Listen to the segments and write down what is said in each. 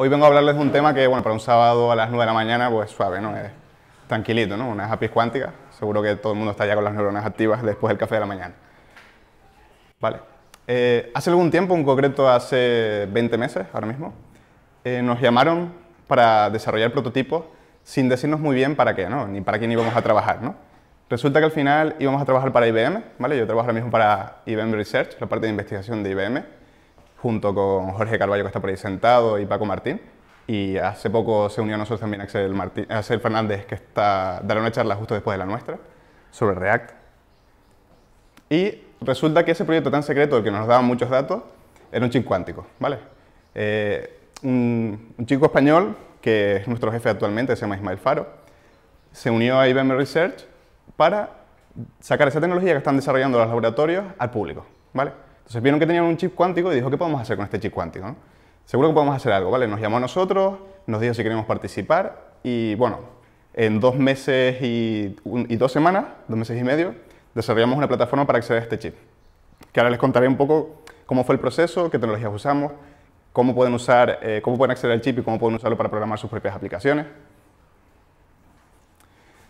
Hoy vengo a hablarles de un tema que, bueno, para un sábado a las 9 de la mañana, pues suave, ¿no? Es tranquilito, ¿no? una APIs cuántica Seguro que todo el mundo está ya con las neuronas activas después del café de la mañana. Vale. Eh, hace algún tiempo, en concreto hace 20 meses, ahora mismo, eh, nos llamaron para desarrollar prototipos sin decirnos muy bien para qué, ¿no? Ni para quién íbamos a trabajar, ¿no? Resulta que al final íbamos a trabajar para IBM, ¿vale? Yo trabajo ahora mismo para IBM Research, la parte de investigación de IBM junto con Jorge Carballo, que está por ahí sentado, y Paco Martín. Y hace poco se unió a nosotros también Axel, Martín, Axel Fernández, que está, dará una charla justo después de la nuestra, sobre React. Y resulta que ese proyecto tan secreto, que nos daba muchos datos, era un chip cuántico, ¿vale? Eh, un, chico español, que es nuestro jefe actualmente, se llama Ismael Faro, se unió a IBM Research para sacar esa tecnología que están desarrollando los laboratorios al público, ¿vale? Entonces vieron que tenían un chip cuántico y dijo, ¿qué podemos hacer con este chip cuántico? Seguro que podemos hacer algo, ¿vale? Nos llamó a nosotros, nos dijo si queríamos participar y bueno, en dos meses y, dos semanas, dos meses y medio, desarrollamos una plataforma para acceder a este chip. Que ahora les contaré un poco cómo fue el proceso, qué tecnologías usamos, cómo pueden, usar, eh, cómo pueden acceder al chip y cómo pueden usarlo para programar sus propias aplicaciones.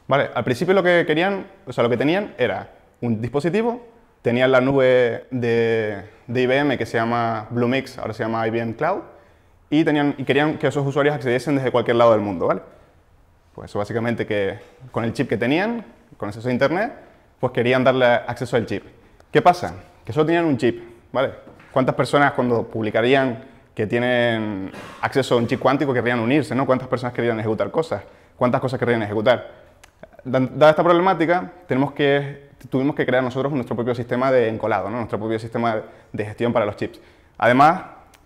Vale, al principio lo que querían, o sea, lo que tenían era un dispositivo tenían la nube de, de, IBM que se llama Bluemix, ahora se llama IBM Cloud, y, tenían, y querían que esos usuarios accediesen desde cualquier lado del mundo, ¿vale? Pues eso básicamente que con el chip que tenían, con acceso a internet, pues querían darle acceso al chip. ¿Qué pasa? Que solo tenían un chip, ¿vale? ¿Cuántas personas cuando publicarían que tienen acceso a un chip cuántico querrían unirse, ¿no? ¿Cuántas personas querrían ejecutar cosas? ¿Cuántas cosas querrían ejecutar? Dada esta problemática, tenemos que tuvimos que crear nosotros nuestro propio sistema de encolado, nuestro propio sistema de gestión para los chips. Además,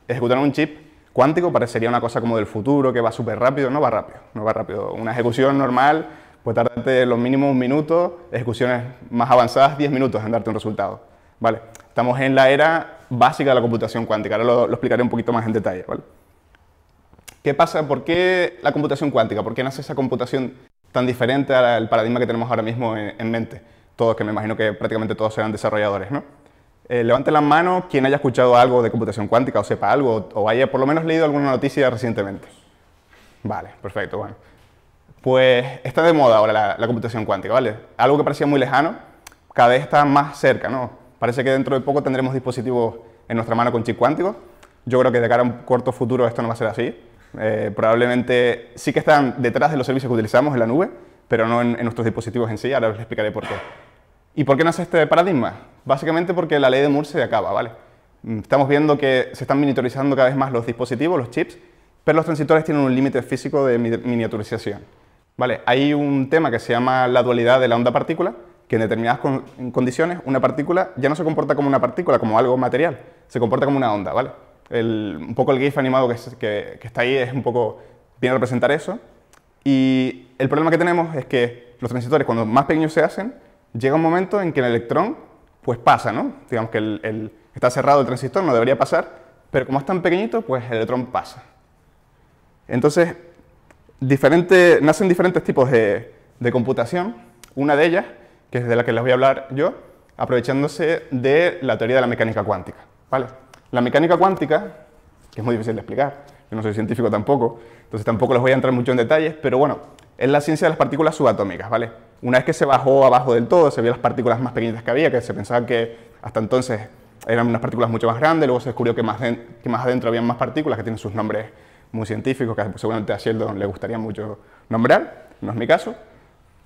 ejecutar un chip cuántico parecería una cosa como del futuro, que va súper rápido, no va rápido, no va rápido. Una ejecución normal pues tardarte lo mínimo un minuto, ejecuciones más avanzadas 10 minutos en darte un resultado. ¿vale? Estamos en la era básica de la computación cuántica, ahora lo, explicaré un poquito más en detalle. ¿Qué pasa? ¿Por qué la computación cuántica? ¿Por qué nace esa computación tan diferente al paradigma que tenemos ahora mismo en mente? que me imagino que prácticamente todos serán desarrolladores, ¿no? Eh, levante la mano quien haya escuchado algo de computación cuántica o sepa algo o haya por lo menos leído alguna noticia recientemente. Vale, perfecto, bueno. Pues está de moda ahora la, computación cuántica, ¿vale? Algo que parecía muy lejano, cada vez está más cerca, ¿no? Parece que dentro de poco tendremos dispositivos en nuestra mano con chip cuántico. Yo creo que de cara a un corto futuro esto no va a ser así. Eh, probablemente sí que están detrás de los servicios que utilizamos en la nube, pero no en, nuestros dispositivos en sí. Ahora les explicaré por qué. ¿Y por qué no hace este paradigma? Básicamente porque la ley de Moore se acaba, ¿vale? Mm, estamos viendo que se están miniaturizando cada vez más los dispositivos, los chips, pero los transitores tienen un límite físico de miniaturización. ¿Vale? Hay un tema que se llama la dualidad de la onda-partícula, que en determinadas condiciones una partícula ya no se comporta como una partícula, como algo material, se comporta como una onda. ¿vale? un poco el GIF animado que, que, está ahí es un poco, viene a representar eso. Y el problema que tenemos es que los transitores, cuando más pequeños se hacen, llega un momento en que el electrón pues pasa, ¿no? Digamos que está cerrado el transistor, no debería pasar, pero como es tan pequeñito, pues el electrón pasa. Entonces, nacen diferentes tipos de, computación. Una de ellas, que es de la que les voy a hablar yo, aprovechándose de la teoría de la mecánica cuántica. ¿vale? La mecánica cuántica, que es muy difícil de explicar, yo no soy científico tampoco, entonces tampoco les voy a entrar mucho en detalles, pero bueno, es la ciencia de las partículas subatómicas, ¿vale? Una vez que se bajó abajo del todo, se vio las partículas más pequeñitas que había, que se pensaba que hasta entonces eran unas partículas mucho más grandes, luego se descubrió que más, que más adentro había más partículas que tienen sus nombres muy científicos, que seguramente a Sheldon le gustaría mucho nombrar, no es mi caso.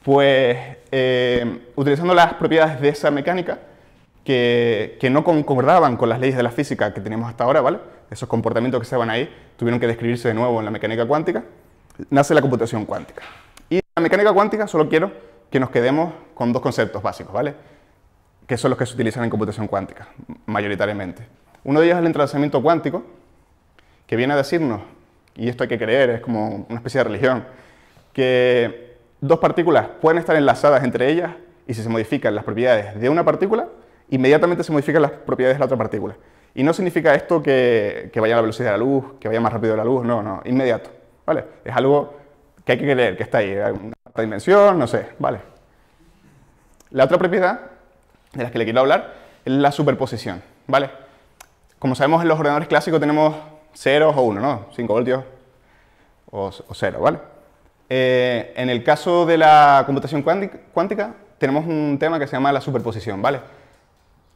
Pues eh, utilizando las propiedades de esa mecánica, que, que, no concordaban con las leyes de la física que tenemos hasta ahora, ¿vale? Esos comportamientos que se van ahí tuvieron que describirse de nuevo en la mecánica cuántica, nace la computación cuántica. Y la mecánica cuántica, solo quiero que nos quedemos con dos conceptos básicos, ¿vale? Que son los que se utilizan en computación cuántica, mayoritariamente. Uno de ellos es el entrelazamiento cuántico, que viene a decirnos, y esto hay que creer, es como una especie de religión, que dos partículas pueden estar enlazadas entre ellas y si se modifican las propiedades de una partícula, inmediatamente se modifican las propiedades de la otra partícula. Y no significa esto que, vaya a la velocidad de la luz, que vaya más rápido la luz, no, no, inmediato. ¿vale? Es algo que hay que creer que está ahí, una dimensión, no sé, ¿vale? La otra propiedad de la que le quiero hablar es la superposición, ¿vale? Como sabemos en los ordenadores clásicos tenemos ceros o uno, ¿no? 5 voltios o, cero, ¿vale? Eh, en el caso de la computación cuántica tenemos un tema que se llama la superposición, ¿vale?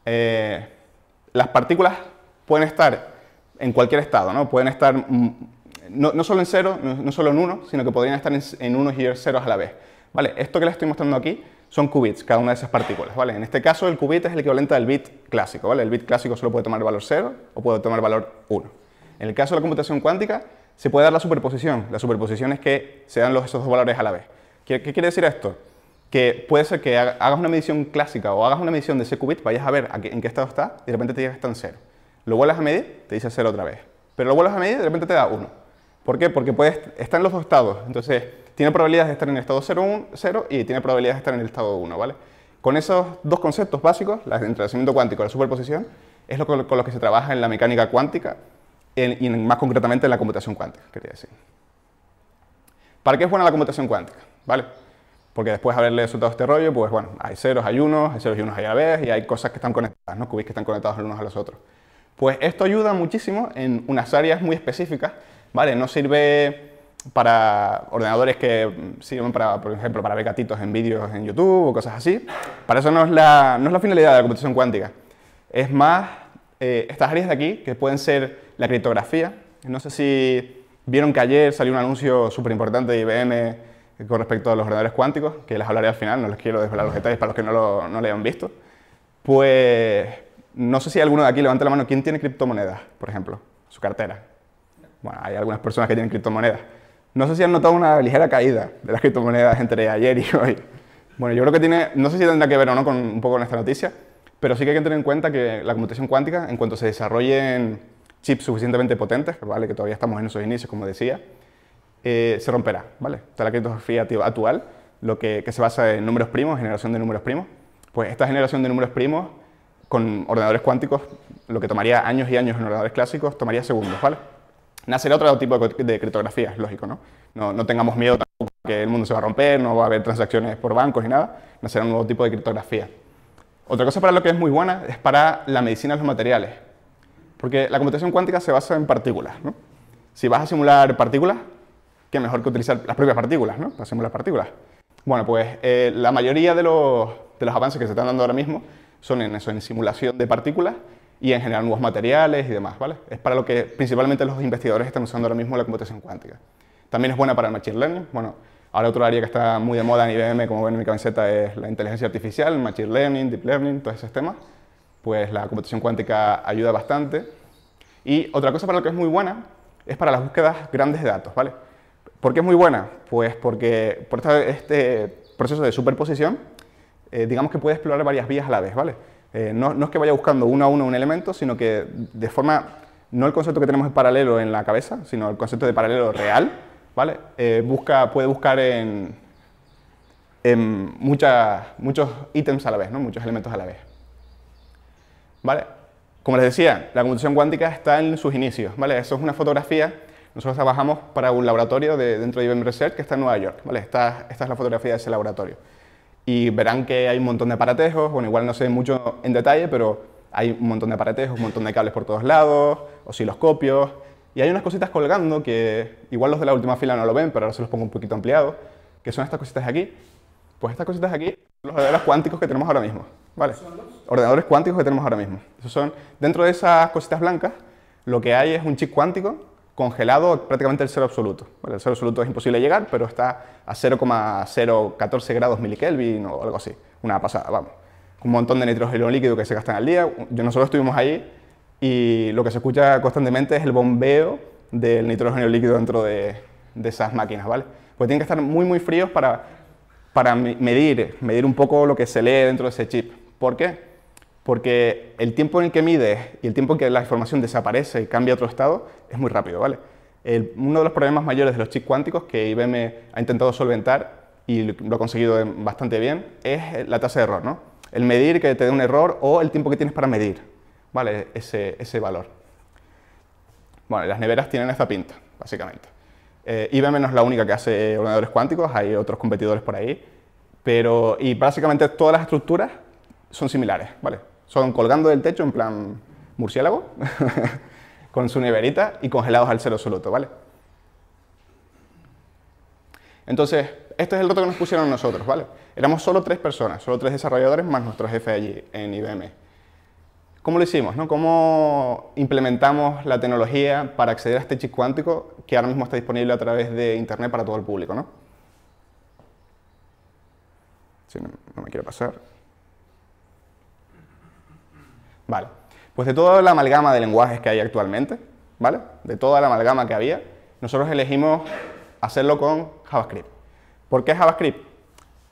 Eh, las partículas pueden estar en cualquier estado, ¿no? Pueden estar no, solo en cero, no, solo en uno, sino que podrían estar en, en unos y ceros a la vez. ¿Vale? Esto que les estoy mostrando aquí son qubits, cada una de esas partículas, ¿vale? En este caso el qubit es el equivalente al bit clásico, ¿vale? El bit clásico solo puede tomar valor 0 o puede tomar valor 1. En el caso de la computación cuántica se puede dar la superposición. La superposición es que se dan los, esos dos valores a la vez. ¿Qué, quiere decir esto? Que puede ser que hagas una medición clásica o hagas una medición de ese qubit, vayas a ver en qué estado está y de repente te llega que está en 0. Lo vuelves a medir, te dice 0 otra vez. Pero lo vuelves a medir y de repente te da 1. ¿Por qué? Porque puede, está en los dos estados. Entonces, tiene probabilidades de estar en el estado 0, 0 y tiene probabilidades de estar en el estado 1, ¿vale? Con esos dos conceptos básicos, la entrelazamiento cuántico y la superposición, es lo con, lo que se trabaja en la mecánica cuántica y más concretamente en la computación cuántica, quería decir. ¿Para qué es buena la computación cuántica? ¿Vale? Porque después de haberle soltado este rollo, pues bueno, hay ceros, hay unos, hay ceros y unos hay a la vez, y hay cosas que están conectadas, ¿no? Qubits que están conectados los unos a los otros. Pues esto ayuda muchísimo en unas áreas muy específicas Vale, no sirve para ordenadores que sirven para, por ejemplo, para ver gatitos en vídeos en YouTube o cosas así. Para eso no es la, no es la finalidad de la computación cuántica. Es más, eh, estas áreas de aquí, que pueden ser la criptografía. No sé si vieron que ayer salió un anuncio súper importante de IBM eh, con respecto a los ordenadores cuánticos, que les hablaré al final, no les quiero desvelar los detalles para los que no lo, no lo hayan visto. Pues no sé si alguno de aquí levanta la mano, ¿quién tiene criptomonedas, por ejemplo? Su cartera. Bueno, hay algunas personas que tienen criptomonedas. No sé si han notado una ligera caída de las criptomonedas entre ayer y hoy. Bueno, yo creo que tiene, no sé si tendrá que ver o no con un poco con esta noticia, pero sí que hay que tener en cuenta que la computación cuántica, en cuanto se desarrollen chips suficientemente potentes, ¿vale? que todavía estamos en esos inicios, como decía, eh, se romperá. ¿vale? Toda la criptografía actual, lo que, que se basa en números primos, generación de números primos, pues esta generación de números primos con ordenadores cuánticos, lo que tomaría años y años en ordenadores clásicos, tomaría segundos, ¿vale? nacerá otro tipo de criptografía, lógico, ¿no? ¿no? tengamos miedo tampoco que el mundo se va a romper, no va a haber transacciones por bancos y nada, nacerá un nuevo tipo de criptografía. Otra cosa para lo que es muy buena es para la medicina de los materiales, porque la computación cuántica se basa en partículas, Si vas a simular partículas, qué mejor que utilizar las propias partículas, ¿no? Para simular partículas. Bueno, pues eh, la mayoría de los, de los avances que se están dando ahora mismo son en eso, en simulación de partículas y en general nuevos materiales y demás, ¿vale? Es para lo que principalmente los investigadores están usando ahora mismo la computación cuántica. También es buena para el machine learning, bueno, ahora otro área que está muy de moda en IBM, como ven en mi camiseta, es la inteligencia artificial, machine learning, deep learning, todos esos temas, pues la computación cuántica ayuda bastante. Y otra cosa para lo que es muy buena es para las búsquedas grandes de datos, ¿vale? ¿Por qué es muy buena? Pues porque por este proceso de superposición, eh, digamos que puede explorar varias vías a la vez, ¿vale? Eh, no, es que vaya buscando uno a uno un elemento, sino que de forma, no el concepto que tenemos de paralelo en la cabeza, sino el concepto de paralelo real, ¿vale? Eh, puede buscar en, muchas, muchos ítems a la vez, ¿no? muchos elementos a la vez. ¿Vale? Como les decía, la computación cuántica está en sus inicios. ¿vale? Eso es una fotografía. Nosotros trabajamos para un laboratorio de, dentro de IBM Research que está en Nueva York. esta es la fotografía de ese laboratorio y verán que hay un montón de aparatejos, bueno, igual no sé mucho en detalle, pero hay un montón de aparatejos, un montón de cables por todos lados, osciloscopios, y hay unas cositas colgando que igual los de la última fila no lo ven, pero ahora se los pongo un poquito ampliado, que son estas cositas de aquí. Pues estas cositas de aquí son los ordenadores cuánticos que tenemos ahora mismo, ¿vale? Ordenadores cuánticos que tenemos ahora mismo. Esos son, dentro de esas cositas blancas, lo que hay es un chip cuántico congelado prácticamente el cero absoluto. el cero absoluto es imposible llegar, pero está a 0,014 grados milikelvin o algo así. Una pasada, vamos. Un montón de nitrógeno líquido que se gastan al día. Yo nosotros estuvimos ahí y lo que se escucha constantemente es el bombeo del nitrógeno líquido dentro de, esas máquinas, ¿vale? Pues tienen que estar muy, muy fríos para, para medir, medir un poco lo que se lee dentro de ese chip. ¿Por qué? Porque el tiempo en que mides y el tiempo en que la información desaparece y cambia a otro estado es muy rápido, ¿vale? uno de los problemas mayores de los chips cuánticos que IBM ha intentado solventar y lo ha conseguido bastante bien es la tasa de error, ¿no? El medir que te dé un error o el tiempo que tienes para medir, ¿vale? Ese, ese valor. Bueno, las neveras tienen esta pinta, básicamente. Eh, IBM no es la única que hace ordenadores cuánticos, hay otros competidores por ahí, pero y básicamente todas las estructuras son similares, ¿vale? Son colgando del techo en plan murciélago. con su neverita y congelados al cero absoluto, ¿vale? Entonces, este es el reto que nos pusieron nosotros, ¿vale? Éramos solo tres personas, solo tres desarrolladores más nuestro jefe allí en IBM. ¿Cómo lo hicimos? No? ¿Cómo implementamos la tecnología para acceder a este chip cuántico que ahora mismo está disponible a través de Internet para todo el público? ¿no? Si no, no me quiero pasar. Vale. Pues de toda la amalgama de lenguajes que hay actualmente, ¿vale? De toda la amalgama que había, nosotros elegimos hacerlo con JavaScript. ¿Por qué JavaScript?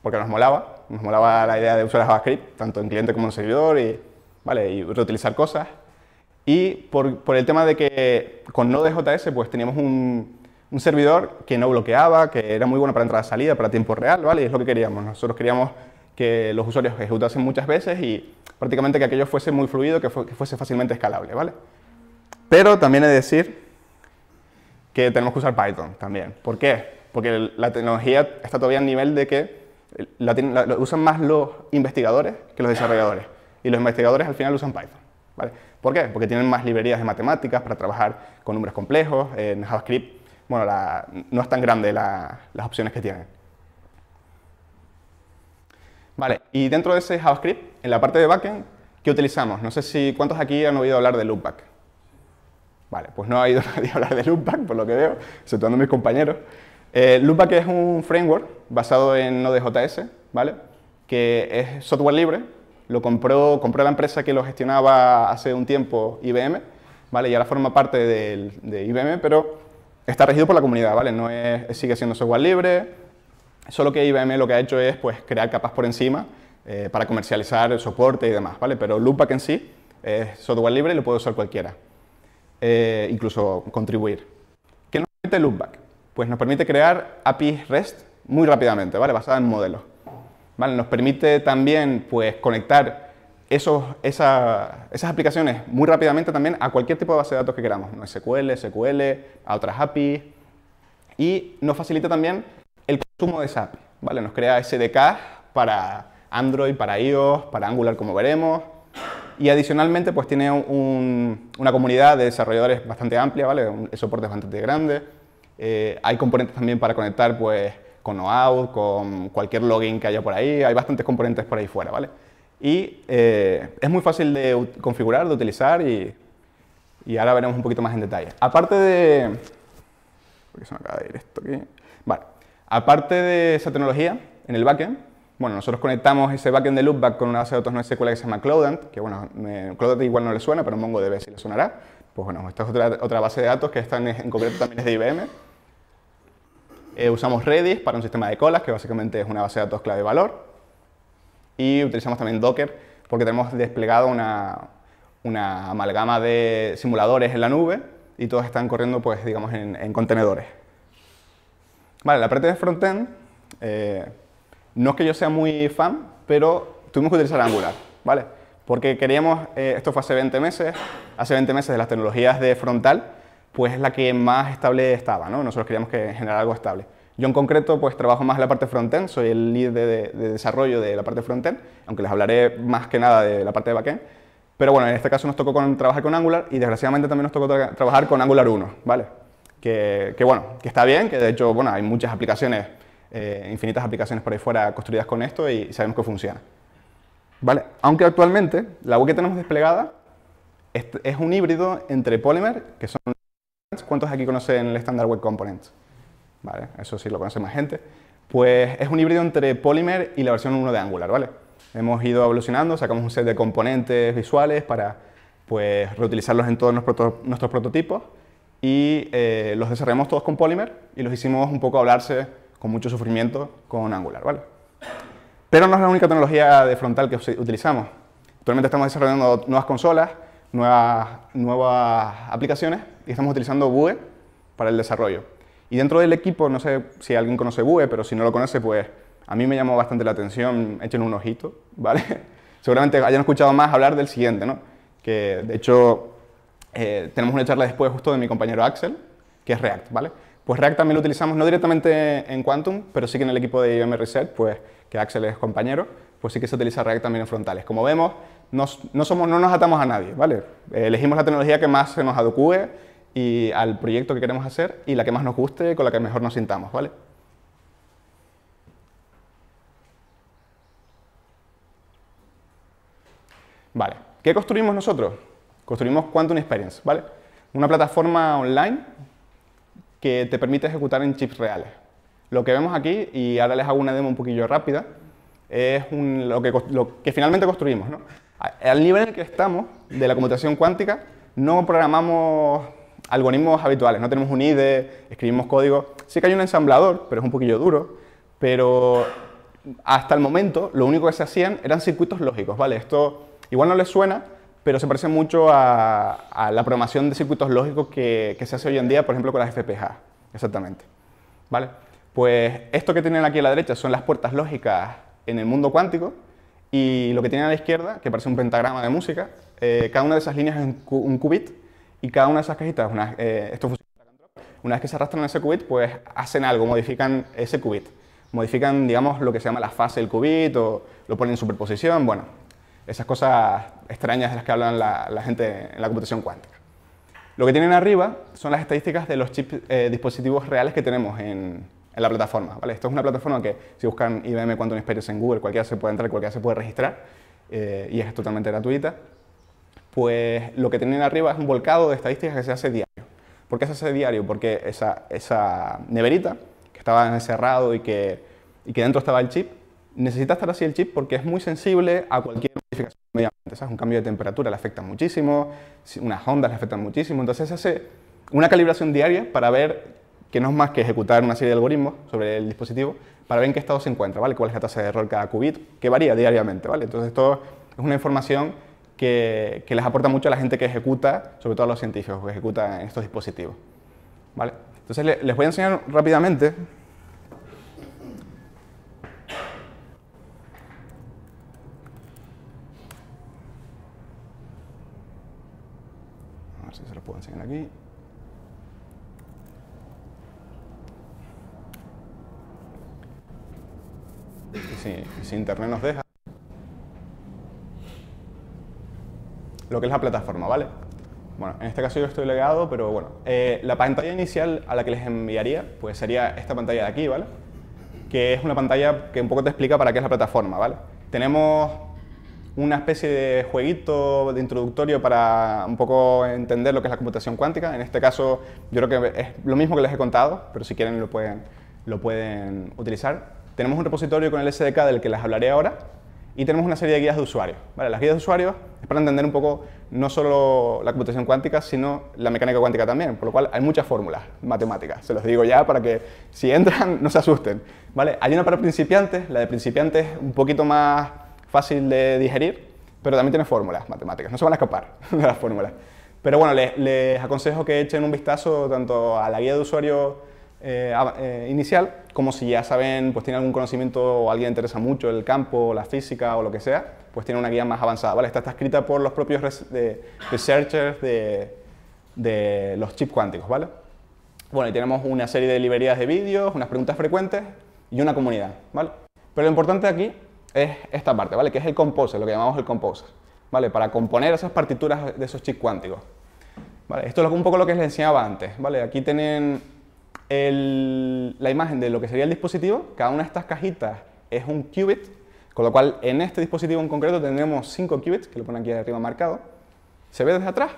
Porque nos molaba, nos molaba la idea de usar JavaScript, tanto en cliente como en servidor, y, ¿vale? y reutilizar cosas. Y por, el tema de que con Node.js pues teníamos un, un servidor que no bloqueaba, que era muy bueno para entrada y salida, para tiempo real, ¿vale? Y es lo que queríamos. Nosotros queríamos que los usuarios ejecutasen muchas veces y prácticamente que aquello fuese muy fluido, que, fuese fácilmente escalable, ¿vale? Pero también he de decir que tenemos que usar Python también. ¿Por qué? Porque la tecnología está todavía a nivel de que eh, la, usan más los investigadores que los desarrolladores. Y los investigadores al final usan Python. ¿vale? ¿Por qué? Porque tienen más librerías de matemáticas para trabajar con números complejos. Eh, en JavaScript, bueno, no es tan grande las opciones que tienen. Vale, y dentro de ese JavaScript, en la parte de backend, ¿qué utilizamos? No sé si cuántos aquí han oído hablar de loopback. Vale, pues no ha oído nadie hablar de loopback, por lo que veo, exceptuando mis compañeros. Eh, loopback es un framework basado en Node.js, ¿vale? Que es software libre, lo compró, compró la empresa que lo gestionaba hace un tiempo IBM, ¿vale? Y ahora forma parte de, de IBM, pero está regido por la comunidad, ¿vale? No es, sigue siendo software libre, Solo que IBM lo que ha hecho es pues, crear capas por encima eh, para comercializar el soporte y demás, ¿vale? Pero Loopback en sí es software libre y lo puede usar cualquiera, eh, incluso contribuir. ¿Qué nos permite Loopback? Pues nos permite crear APIs REST muy rápidamente, ¿vale? Basada en modelos. ¿Vale? Nos permite también pues, conectar esos, esas aplicaciones muy rápidamente también a cualquier tipo de base de datos que queramos, ¿no? SQL, SQL, a otras APIs. Y nos facilita también Sumo de SAP. ¿vale? Nos crea SDK para Android, para iOS, para Angular, como veremos. Y adicionalmente, pues tiene una comunidad de desarrolladores bastante amplia, ¿vale? Un, el soporte es bastante grande. Eh, hay componentes también para conectar, pues, con OAuth, con cualquier login que haya por ahí. Hay bastantes componentes por ahí fuera, ¿vale? Y eh, es muy fácil de configurar, de utilizar y, ahora veremos un poquito más en detalle. Aparte de... Porque se me acaba de ir esto aquí. Vale. Aparte de esa tecnología, en el backend, bueno, nosotros conectamos ese backend de loopback con una base de datos NoSQL que se llama Cloudant, que bueno, Cloudant igual no le suena, pero MongoDB sí le sonará. Pues bueno, esta es otra, base de datos que está en, también es de IBM. Eh, usamos Redis para un sistema de colas, que básicamente es una base de datos clave valor. Y utilizamos también Docker, porque tenemos desplegado una, amalgama de simuladores en la nube y todos están corriendo, pues, digamos, en contenedores. Vale, la parte de frontend, eh, no es que yo sea muy fan, pero tuvimos que utilizar Angular, ¿vale? Porque queríamos, eh, esto fue hace 20 meses, hace 20 meses de las tecnologías de frontal, pues es la que más estable estaba, ¿no? Nosotros queríamos que generar algo estable. Yo en concreto pues trabajo más en la parte frontend, soy el líder de, desarrollo de la parte frontend, aunque les hablaré más que nada de la parte de backend. Pero bueno, en este caso nos tocó trabajar con Angular y desgraciadamente también nos tocó trabajar con Angular 1, ¿vale? que, bueno, que está bien, que de hecho, bueno, hay muchas aplicaciones, eh, infinitas aplicaciones por ahí fuera construidas con esto y sabemos que funciona. ¿Vale? Aunque actualmente la web que tenemos desplegada es, un híbrido entre Polymer, que son... ¿Cuántos aquí conocen el estándar Web Components? ¿Vale? Eso sí lo conoce más gente. Pues es un híbrido entre Polymer y la versión 1 de Angular, ¿vale? Hemos ido evolucionando, sacamos un set de componentes visuales para pues, reutilizarlos en todos nuestros prototipos y eh, los desarrollamos todos con Polymer y los hicimos un poco hablarse con mucho sufrimiento con Angular, ¿vale? Pero no es la única tecnología de frontal que utilizamos. Actualmente estamos desarrollando nuevas consolas, nuevas, nuevas aplicaciones y estamos utilizando Vue para el desarrollo. Y dentro del equipo, no sé si alguien conoce Vue, pero si no lo conoce, pues a mí me llamó bastante la atención, échenle un ojito, ¿vale? Seguramente hayan escuchado más hablar del siguiente, ¿no? Que de hecho eh, tenemos una charla después justo de mi compañero Axel, que es React, ¿vale? Pues React también lo utilizamos, no directamente en Quantum, pero sí que en el equipo de IBM Reset, pues que Axel es compañero, pues sí que se utiliza React también en frontales. Como vemos, no, somos, no nos atamos a nadie, ¿vale? Eh, elegimos la tecnología que más se nos adocue y al proyecto que queremos hacer y la que más nos guste, con la que mejor nos sintamos, ¿vale? Vale, ¿qué construimos nosotros? Construimos Quantum Experience, ¿vale? Una plataforma online que te permite ejecutar en chips reales. Lo que vemos aquí, y ahora les hago una demo un poquillo rápida, es lo, que, lo, que, finalmente construimos. ¿no? Al nivel en el que estamos de la computación cuántica, no programamos algoritmos habituales, no tenemos un IDE, escribimos código. Sí que hay un ensamblador, pero es un poquillo duro, pero hasta el momento lo único que se hacían eran circuitos lógicos, ¿vale? Esto igual no les suena, pero se parece mucho a, la programación de circuitos lógicos que, se hace hoy en día, por ejemplo, con las FPGA. Exactamente. ¿Vale? Pues esto que tienen aquí a la derecha son las puertas lógicas en el mundo cuántico y lo que tienen a la izquierda, que parece un pentagrama de música, eh, cada una de esas líneas es un, qubit y cada una de esas cajitas, una, eh, esto una vez que se arrastran ese qubit, pues hacen algo, modifican ese qubit. Modifican, digamos, lo que se llama la fase del qubit o lo ponen en superposición, bueno, esas cosas extrañas de las que hablan la, gente en la computación cuántica. Lo que tienen arriba son las estadísticas de los chips, eh, dispositivos reales que tenemos en, la plataforma. ¿vale? Esto es una plataforma que si buscan IBM Quantum Experience en Google, cualquiera se puede entrar, cualquiera se puede registrar eh, y es totalmente gratuita. Pues lo que tienen arriba es un volcado de estadísticas que se hace diario. ¿Por qué se hace diario? Porque esa, esa neverita que estaba encerrado y que dentro estaba el chip, necesita estar así el chip porque es muy sensible a cualquier un cambio de temperatura le afecta muchísimo, unas ondas le afectan muchísimo. Entonces se hace una calibración diaria para ver que no es más que ejecutar una serie de algoritmos sobre el dispositivo para ver en qué estado se encuentra, ¿vale? Cuál es la tasa de error cada qubit, que varía diariamente, ¿vale? Entonces esto es una información que, que les aporta mucho a la gente que ejecuta, sobre todo a los científicos que ejecutan estos dispositivos, ¿vale? Entonces les voy a enseñar rápidamente aquí. Si, si internet nos deja. Lo que es la plataforma, ¿vale? Bueno, en este caso yo estoy legado, pero bueno. Eh, la pantalla inicial a la que les enviaría, pues sería esta pantalla de aquí, ¿vale? Que es una pantalla que un poco te explica para qué es la plataforma, ¿vale? Tenemos una especie de jueguito de introductorio para un poco entender lo que es la computación cuántica. En este caso, yo creo que es lo mismo que les he contado, pero si quieren lo pueden, lo pueden utilizar. Tenemos un repositorio con el SDK del que les hablaré ahora y tenemos una serie de guías de usuario Vale, las guías de usuario es para entender un poco no solo la computación cuántica, sino la mecánica cuántica también, por lo cual hay muchas fórmulas matemáticas, se los digo ya para que si entran no se asusten. ¿vale? Hay una para principiantes, la de principiantes un poquito más fácil de digerir, pero también tiene fórmulas matemáticas, no se van a escapar de las fórmulas. Pero bueno, les, aconsejo que echen un vistazo tanto a la guía de usuario eh, eh, inicial, como si ya saben, pues tienen algún conocimiento o alguien le interesa mucho el campo, la física o lo que sea, pues tienen una guía más avanzada. Esta está escrita por los propios researchers de, de, los chips cuánticos. ¿vale? Bueno, y tenemos una serie de librerías de vídeos, unas preguntas frecuentes y una comunidad. ¿vale? Pero lo importante aquí es esta parte, ¿vale? Que es el composer, lo que llamamos el composer, ¿vale? Para componer esas partituras de esos chips cuánticos. ¿Vale? Esto es un poco lo que les enseñaba antes, ¿vale? Aquí tienen la imagen de lo que sería el dispositivo, cada una de estas cajitas es un qubit, con lo cual en este dispositivo en concreto tendremos 5 qubits, que lo ponen aquí arriba marcado. ¿Se ve desde atrás?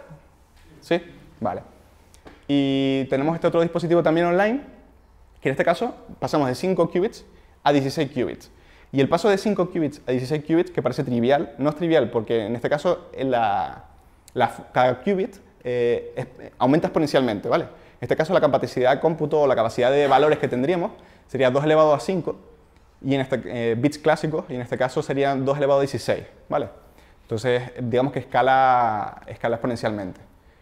¿Sí? Vale. Y tenemos este otro dispositivo también online, que en este caso pasamos de 5 qubits a 16 qubits. Y el paso de 5 qubits a 16 qubits, que parece trivial, no es trivial porque en este caso la, cada qubit eh, aumenta exponencialmente, ¿vale? En este caso la capacidad de cómputo o la capacidad de valores que tendríamos sería 2 elevado a 5 y en este, eh, bits clásicos y en este caso serían 2 elevado a 16, ¿vale? Entonces digamos que escala, escala exponencialmente.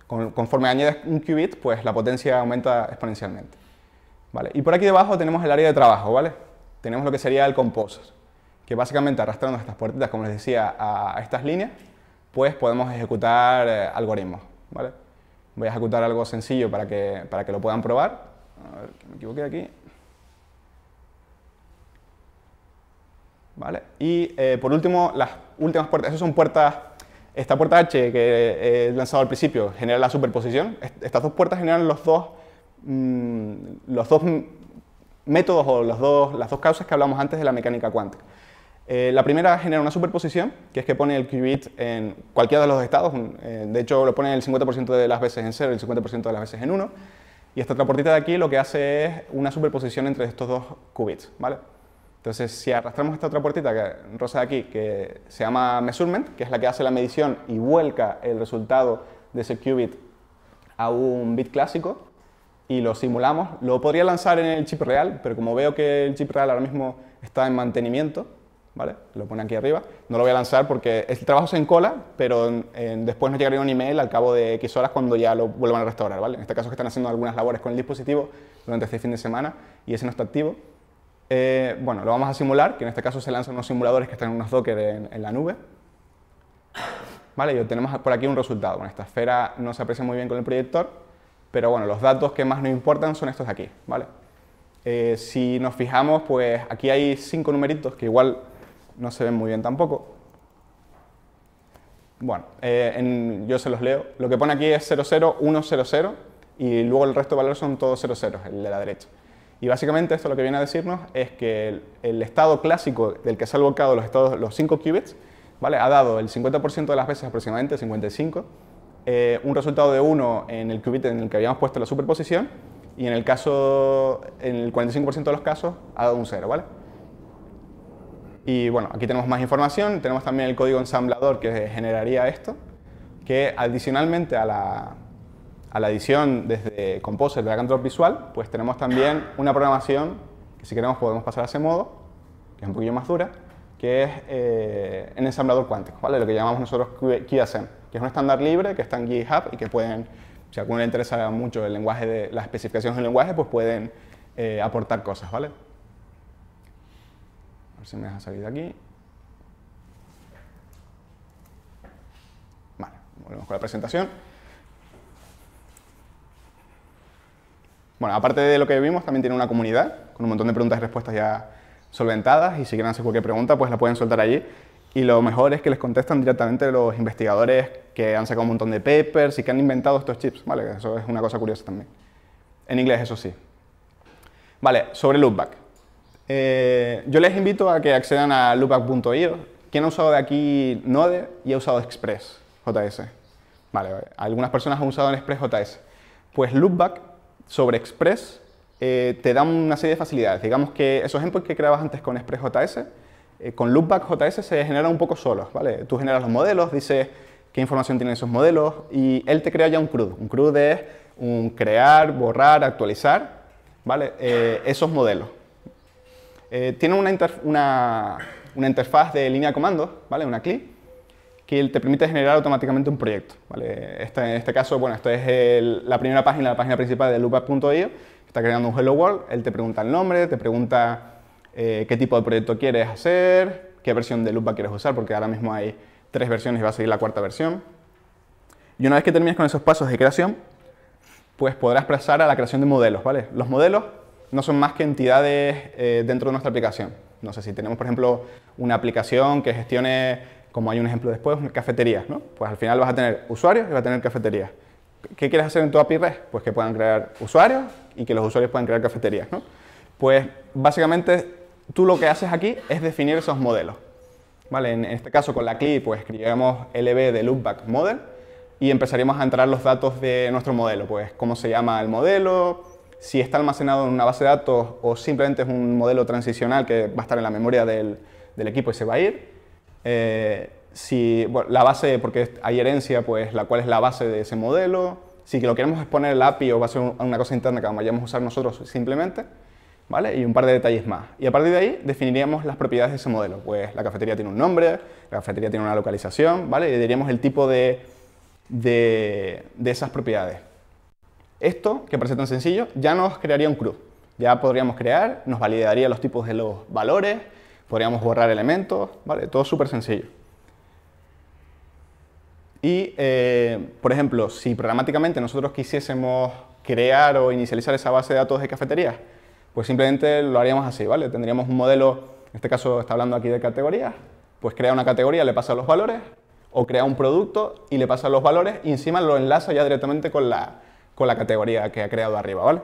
conforme añades un qubit, pues la potencia aumenta exponencialmente. ¿Vale? Y por aquí debajo tenemos el área de trabajo, ¿vale? Tenemos lo que sería el composer que básicamente arrastrando estas puertitas, como les decía, a estas líneas, pues podemos ejecutar eh, algoritmos, Voy a ejecutar algo sencillo para que, para que lo puedan probar. A ver, que me equivoqué aquí. ¿Vale? Y eh, por último, las últimas puertas, esas son puertas, esta puerta H que eh, he lanzado al principio genera la superposición, estas dos puertas generan los dos, mm, los dos métodos o los dos, las dos causas que hablamos antes de la mecánica cuántica. Eh, la primera genera una superposición, que es que pone el qubit en cualquiera de los estados, mm, eh, de hecho lo pone el 50% de las veces en 0 y el 50% de las veces en 1, y esta puertita de aquí lo que hace es una superposición entre estos dos qubits, ¿vale? Entonces, si arrastramos esta otra puertita que rosa de aquí, que se llama measurement, que es la que hace la medición y vuelca el resultado de ese qubit a un bit clásico, y lo simulamos, lo podría lanzar en el chip real, pero como veo que el chip real ahora mismo está en mantenimiento, lo pone aquí arriba. No lo voy a lanzar porque el trabajo se encola, pero después nos llegaría un email al cabo de X horas cuando ya lo vuelvan a restaurar, ¿vale? En este caso que están haciendo algunas labores con el dispositivo durante este fin de semana y ese no está activo. Eh, bueno, lo vamos a simular, que en este caso se lanzan unos simuladores que están en unos dockers en, la nube. Vale, y obtenemos por aquí un resultado. esta esfera no se aprecia muy bien con el proyector, pero bueno, los datos que más nos importan son estos de aquí, ¿vale? Eh, si nos fijamos, pues aquí hay cinco numeritos que igual no se ven muy bien tampoco. Bueno, eh, yo se los leo. Lo que pone aquí es 00100 y luego el resto de valores son todos 00, el de la derecha. Y básicamente esto lo que viene a decirnos es que el, estado clásico del que se han volcado los, estados, los 5 qubits ¿vale? ha dado el 50% de las veces aproximadamente, 55, eh, un resultado de 1 en el qubit en el que habíamos puesto la superposición y en el caso, en el 45% de los casos ha dado un 0, ¿vale? Y bueno, aquí tenemos más información, tenemos también el código ensamblador que generaría esto, que adicionalmente a la, a la edición desde Composer de la Visual, pues tenemos también una programación que si queremos podemos pasar a ese modo, que es un poquillo más dura, que es eh, en ensamblador cuántico, ¿vale? lo que llamamos nosotros QSM, que es un estándar libre que está en GitHub y que pueden, si a alguno le interesa mucho el lenguaje de las especificaciones del lenguaje, pues pueden eh, aportar cosas, ¿vale? A ver si me deja salir de aquí. Vale, volvemos con la presentación. Bueno, aparte de lo que vimos, también tiene una comunidad con un montón de preguntas y respuestas ya solventadas y si quieren hacer cualquier pregunta, pues la pueden soltar allí. Y lo mejor es que les contestan directamente los investigadores que han sacado un montón de papers y que han inventado estos chips, ¿vale? Eso es una cosa curiosa también. En inglés, eso sí. Vale, sobre loopback. Eh, yo les invito a que accedan a loopback.io. ¿Quién ha usado de aquí Node y ha usado Express JS? Vale, algunas personas han usado en Express Pues Loopback sobre Express eh, te da una serie de facilidades. Digamos que esos ejemplos que creabas antes con Express JS, eh, con Loopback se generan un poco solos, ¿vale? Tú generas los modelos, dices qué información tienen esos modelos y él te crea ya un CRUD. Un CRUD es un crear, borrar, actualizar, ¿vale? esos modelos. Eh, tiene una, una, una, interfaz de línea de comandos, ¿vale? una CLI, que te permite generar automáticamente un proyecto. ¿vale? Este, en este caso, bueno, esto es la primera página, la página principal de que está creando un Hello World, él te pregunta el nombre, te pregunta eh, qué tipo de proyecto quieres hacer, qué versión de Loopback quieres usar, porque ahora mismo hay tres versiones y va a seguir la cuarta versión. Y una vez que termines con esos pasos de creación, pues podrás pasar a la creación de modelos, ¿vale? Los modelos no son más que entidades eh, dentro de nuestra aplicación. No sé si tenemos, por ejemplo, una aplicación que gestione, como hay un ejemplo después, cafeterías, ¿no? Pues al final vas a tener usuarios y va a tener cafeterías. ¿Qué quieres hacer en tu API REST? Pues que puedan crear usuarios y que los usuarios puedan crear cafeterías, ¿no? Pues básicamente tú lo que haces aquí es definir esos modelos. ¿Vale? En este caso con la CLI pues escribimos LB de loopback model y empezaríamos a entrar los datos de nuestro modelo, pues cómo se llama el modelo, si está almacenado en una base de datos o simplemente es un modelo transicional que va a estar en la memoria del, equipo y se va a ir. Eh, si, la base, porque hay herencia, pues la cual es la base de ese modelo. Si lo queremos exponer el API o va a ser una cosa interna que vayamos a usar nosotros simplemente. ¿Vale? Y un par de detalles más. Y a partir de ahí definiríamos las propiedades de ese modelo. Pues la cafetería tiene un nombre, la cafetería tiene una localización, ¿vale? Y diríamos el tipo de, de esas propiedades. Esto, que parece tan sencillo, ya nos crearía un CRUD. Ya podríamos crear, nos validaría los tipos de los valores, podríamos borrar elementos, ¿vale? Todo súper sencillo. Y, eh, por ejemplo, si programáticamente nosotros quisiésemos crear o inicializar esa base de datos de cafetería, pues simplemente lo haríamos así, ¿vale? Tendríamos un modelo, en este caso está hablando aquí de categorías, pues crea una categoría, le pasa los valores, o crea un producto y le pasa los valores y encima lo enlaza ya directamente con la, con la categoría que ha creado arriba, ¿vale?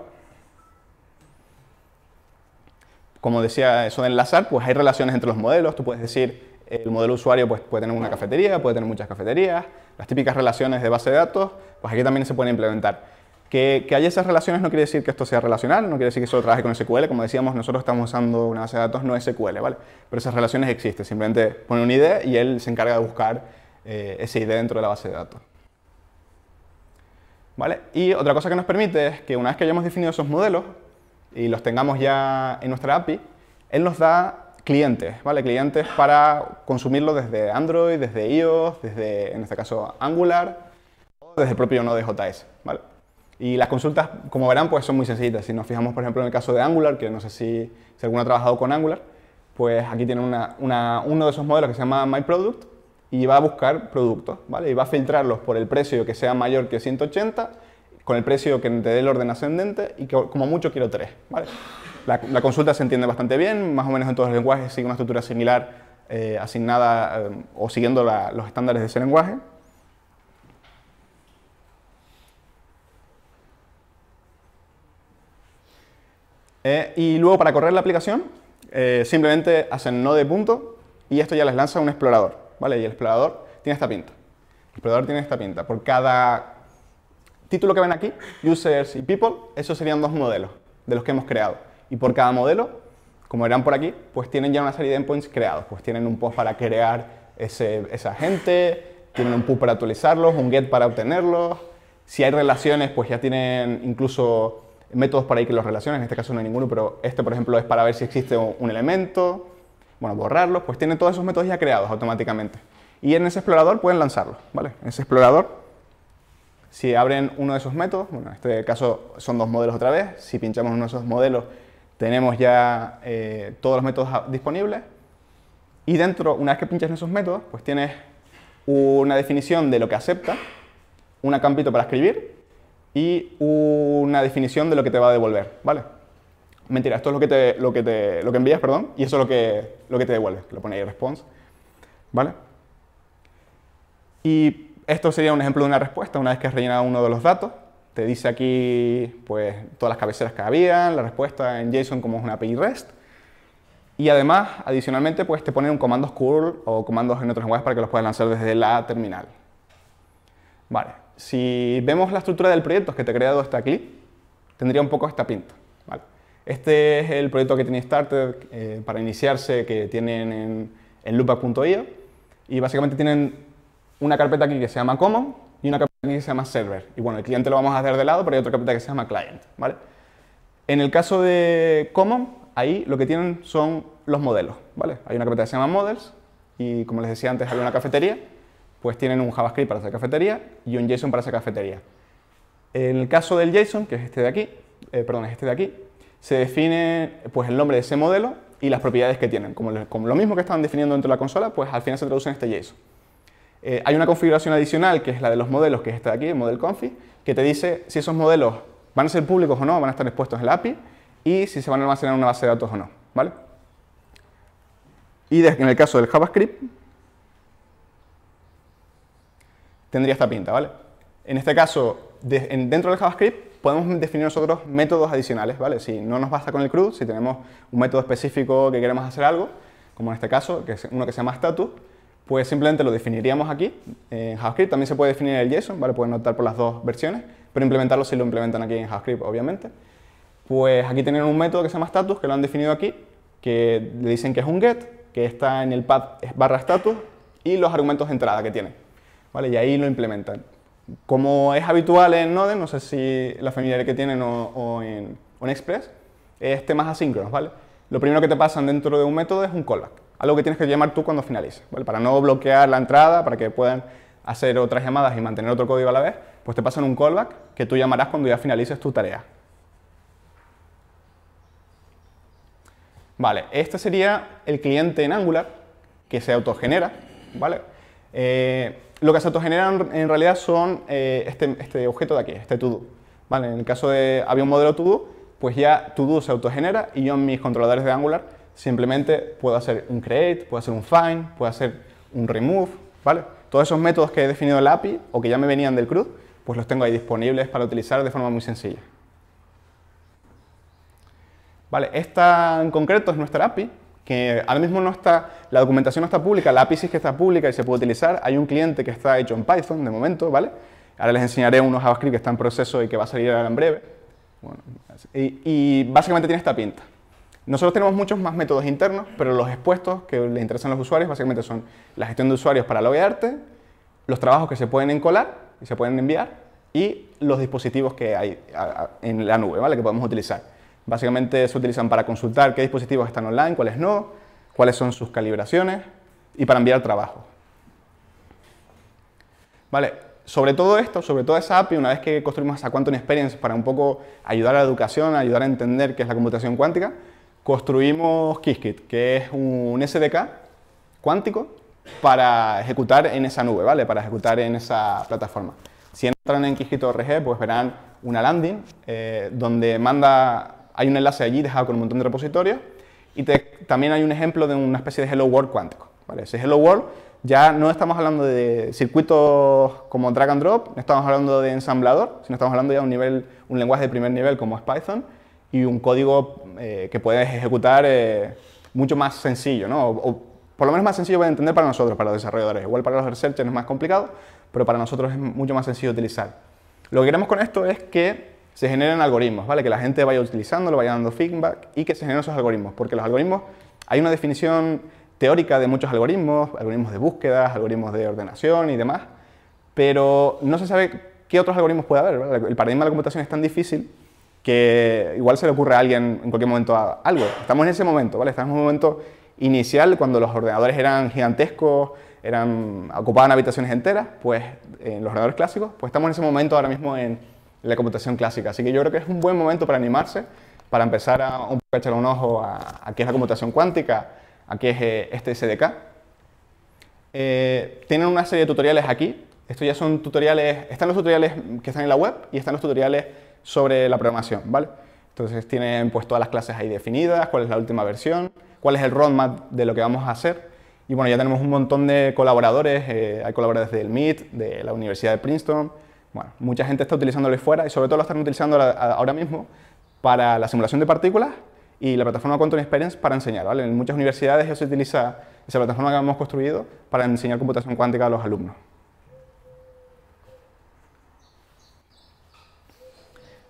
Como decía, eso de enlazar, pues hay relaciones entre los modelos, tú puedes decir, el modelo usuario pues, puede tener una cafetería, puede tener muchas cafeterías, las típicas relaciones de base de datos, pues aquí también se pueden implementar. Que, que haya esas relaciones no quiere decir que esto sea relacional, no quiere decir que solo trabaje con SQL, como decíamos, nosotros estamos usando una base de datos no SQL, ¿vale? Pero esas relaciones existen, simplemente pone un ID y él se encarga de buscar eh, ese ID dentro de la base de datos. Y otra cosa que nos permite es que una vez que hayamos definido esos modelos y los tengamos ya en nuestra API, él nos da clientes, ¿vale? Clientes para consumirlo desde Android, desde iOS, desde, en este caso, Angular o desde el propio Node.js, ¿vale? Y las consultas, como verán, pues son muy sencillitas. Si nos fijamos, por ejemplo, en el caso de Angular, que no sé si, si alguno ha trabajado con Angular, pues aquí tienen uno de esos modelos que se llama MyProduct, y va a buscar productos, ¿vale? Y va a filtrarlos por el precio que sea mayor que 180, con el precio que te dé el orden ascendente y que como mucho quiero tres, ¿vale? La, consulta se entiende bastante bien, más o menos en todos los lenguajes sigue una estructura similar eh, asignada eh, o siguiendo los estándares de ese lenguaje. Eh, y luego para correr la aplicación, simplemente hacen no de punto y esto ya les lanza un explorador. ¿vale? Y el explorador tiene esta pinta. El explorador tiene esta pinta. Por cada título que ven aquí, users y people, esos serían dos modelos de los que hemos creado. Y por cada modelo, como verán por aquí, pues tienen ya una serie de endpoints creados. Pues tienen un post para crear esa gente, tienen un put para actualizarlos, un get para obtenerlos. Si hay relaciones, pues ya tienen incluso métodos para ir que las relacionen. En este caso no hay ninguno, pero este, por ejemplo, es para ver si existe un elemento bueno, borrarlos, pues tiene todos esos métodos ya creados automáticamente. Y en ese explorador pueden lanzarlos, ¿vale? En ese explorador, si abren uno de esos métodos, bueno, en este caso son dos modelos otra vez, si pinchamos uno de esos modelos tenemos ya eh, todos los métodos disponibles y dentro, una vez que pinchas en esos métodos, pues tienes una definición de lo que acepta, un acampito para escribir y una definición de lo que te va a devolver, ¿vale? Mentira, esto es lo que, te, lo que, te, lo que envías, perdón, y eso es lo que, lo que te devuelve, lo pone ahí response, ¿vale? Y esto sería un ejemplo de una respuesta, una vez que has rellenado uno de los datos, te dice aquí pues todas las cabeceras que había, la respuesta en JSON como es una API REST, y además, adicionalmente, pues te ponen un comando curl o comandos en otras lenguajes para que los puedas lanzar desde la terminal. Vale, si vemos la estructura del proyecto que te he creado hasta aquí, tendría un poco esta pinta, ¿vale? Este es el proyecto que tiene Starter eh, para iniciarse que tienen en, en loopback.io y básicamente tienen una carpeta aquí que se llama Common y una carpeta aquí que se llama Server. Y bueno, el cliente lo vamos a hacer de lado, pero hay otra carpeta que se llama Client, ¿vale? En el caso de Common, ahí lo que tienen son los modelos, ¿vale? Hay una carpeta que se llama Models y como les decía antes, hay una cafetería, pues tienen un JavaScript para esa cafetería y un JSON para esa cafetería. En el caso del JSON, que es este de aquí, eh, perdón, es este de aquí, se define pues, el nombre de ese modelo y las propiedades que tienen. Como, lo mismo que estaban definiendo dentro de la consola, pues al final se traduce en este JSON. Eh, hay una configuración adicional que es la de los modelos, que es esta de aquí, el model config, que te dice si esos modelos van a ser públicos o no, van a estar expuestos en la API y si se van a almacenar en una base de datos o no. ¿vale? Y en el caso del JavaScript, tendría esta pinta. ¿vale? En este caso, dentro del JavaScript podemos definir nosotros métodos adicionales, ¿vale? Si no nos basta con el CRUD, si tenemos un método específico que queremos hacer algo, como en este caso, que es uno que se llama status, pues simplemente lo definiríamos aquí en JavaScript. También se puede definir el JSON, ¿vale? Pueden optar por las dos versiones, pero implementarlo si lo implementan aquí en JavaScript, obviamente. Pues aquí tienen un método que se llama status, que lo han definido aquí, que le dicen que es un get, que está en el path barra status y los argumentos de entrada que tiene. ¿Vale? Y ahí lo implementan. Como es habitual en Node, no sé si la familiaridad que tienen o, en, Express, es temas asíncronos, ¿vale? Lo primero que te pasan dentro de un método es un callback, algo que tienes que llamar tú cuando finalices, Para no bloquear la entrada, para que puedan hacer otras llamadas y mantener otro código a la vez, pues te pasan un callback que tú llamarás cuando ya finalices tu tarea. Vale, este sería el cliente en Angular que se autogenera, ¿vale? Eh, lo que se autogeneran en realidad son eh, este, este, objeto de aquí, este todo. ¿Vale? En el caso de había un modelo todo, pues ya todo se autogenera y yo en mis controladores de Angular simplemente puedo hacer un create, puedo hacer un find, puedo hacer un remove, ¿vale? Todos esos métodos que he definido en la API o que ya me venían del CRUD, pues los tengo ahí disponibles para utilizar de forma muy sencilla. Vale, esta en concreto es nuestra API, que ahora mismo no está, la documentación no está pública, la API sí que está pública y se puede utilizar. Hay un cliente que está hecho en Python de momento, ¿vale? Ahora les enseñaré unos JavaScript que está en proceso y que va a salir en breve. y, básicamente tiene esta pinta. Nosotros tenemos muchos más métodos internos, pero los expuestos que le interesan a los usuarios básicamente son la gestión de usuarios para loguearte, los trabajos que se pueden encolar y se pueden enviar y los dispositivos que hay en la nube, ¿vale? Que podemos utilizar. Básicamente se utilizan para consultar qué dispositivos están online, cuáles no, cuáles son sus calibraciones y para enviar trabajo. Vale, sobre todo esto, sobre todo esa API, una vez que construimos esa Quantum Experience para un poco ayudar a la educación, ayudar a entender qué es la computación cuántica, construimos Qiskit, que es un SDK cuántico para ejecutar en esa nube, ¿vale? Para ejecutar en esa plataforma. Si entran en Qiskit.org, pues verán una landing eh, donde manda hay un enlace allí dejado con un montón de repositorios y también hay un ejemplo de una especie de Hello World cuántico. ¿vale? Ese Hello World ya no estamos hablando de circuitos como drag and drop, no estamos hablando de ensamblador, sino estamos hablando ya de un, nivel, un lenguaje de primer nivel como es Python y un código eh, que puedes ejecutar eh, mucho más sencillo, ¿no? O, por lo menos más sencillo de entender para nosotros, para los desarrolladores. Igual para los researchers es más complicado, pero para nosotros es mucho más sencillo de utilizar. Lo que queremos con esto es que se generan algoritmos, ¿vale? Que la gente vaya utilizando, vaya dando feedback y que se generen esos algoritmos, porque los algoritmos, hay una definición teórica de muchos algoritmos, algoritmos de búsqueda, algoritmos de ordenación y demás, pero no se sabe qué otros algoritmos puede haber. El paradigma de la computación es tan difícil que igual se le ocurre a alguien en cualquier momento algo. Estamos en ese momento, ¿vale? Estamos en un momento inicial cuando los ordenadores eran gigantescos, eran ocupaban habitaciones enteras, pues en los ordenadores clásicos, pues estamos en ese momento ahora mismo en la computación clásica. Así que yo creo que es un buen momento para animarse, para empezar a, un, echar un ojo a, qué es la computación cuántica, a qué es eh, este SDK. Eh, tienen una serie de tutoriales aquí. Estos ya son tutoriales, están los tutoriales que están en la web y están los tutoriales sobre la programación, ¿vale? Entonces tienen pues todas las clases ahí definidas, cuál es la última versión, cuál es el roadmap de lo que vamos a hacer. Y bueno, ya tenemos un montón de colaboradores, eh, hay colaboradores del MIT, de la Universidad de Princeton, bueno, mucha gente está utilizándolo fuera y sobre todo lo están utilizando ahora mismo para la simulación de partículas y la plataforma Quantum Experience para enseñar. En muchas universidades ya se utiliza esa plataforma que hemos construido para enseñar computación cuántica a los alumnos.